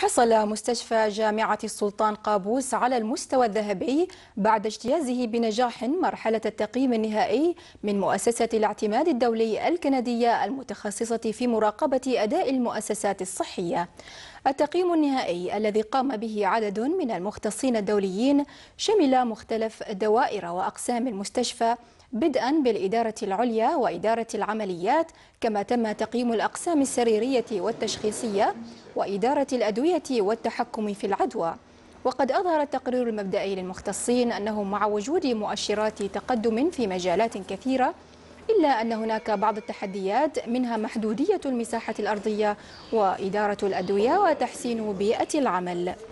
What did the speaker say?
حصل مستشفى جامعة السلطان قابوس على المستوى الذهبي بعد اجتيازه بنجاح مرحلة التقييم النهائي من مؤسسة الاعتماد الدولي الكندية المتخصصة في مراقبة أداء المؤسسات الصحية التقييم النهائي الذي قام به عدد من المختصين الدوليين شمل مختلف دوائر وأقسام المستشفى بدءا بالإدارة العليا وإدارة العمليات كما تم تقييم الأقسام السريرية والتشخيصية وإدارة الأدوية والتحكم في العدوى وقد أظهر التقرير المبدئي للمختصين أنه مع وجود مؤشرات تقدم في مجالات كثيرة إلا أن هناك بعض التحديات منها محدودية المساحة الأرضية وإدارة الأدوية وتحسين بيئة العمل